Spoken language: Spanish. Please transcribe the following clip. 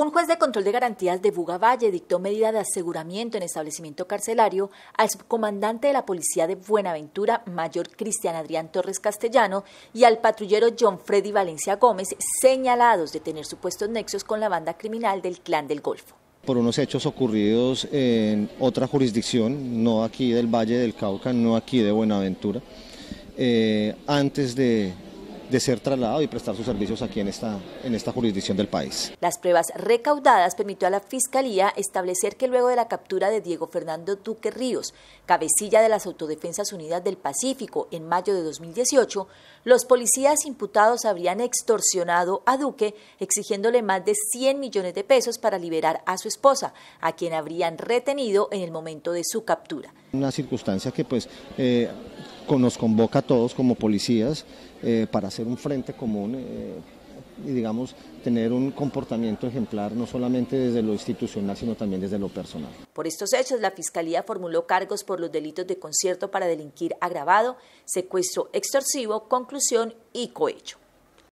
Un juez de control de garantías de Buga Valle dictó medida de aseguramiento en establecimiento carcelario al subcomandante de la policía de Buenaventura, mayor Cristian Adrián Torres Castellano, y al patrullero John Freddy Valencia Gómez, señalados de tener supuestos nexos con la banda criminal del Clan del Golfo por unos hechos ocurridos en otra jurisdicción, no aquí del Valle del Cauca, no aquí de Buenaventura, eh, antes de, de ser trasladado y prestar sus servicios aquí en esta, en esta jurisdicción del país. Las pruebas recaudadas permitió a la Fiscalía establecer que luego de la captura de Diego Fernando Duque Ríos, cabecilla de las Autodefensas Unidas del Pacífico en mayo de 2018, los policías imputados habrían extorsionado a Duque exigiéndole más de 100 millones de pesos para liberar a su esposa, a quien habrían retenido en el momento de su captura. Una circunstancia que pues eh, nos convoca a todos como policías eh, para hacer un frente común. Eh, y digamos, tener un comportamiento ejemplar, no solamente desde lo institucional, sino también desde lo personal. Por estos hechos, la Fiscalía formuló cargos por los delitos de concierto para delinquir agravado, secuestro extorsivo, conclusión y cohecho.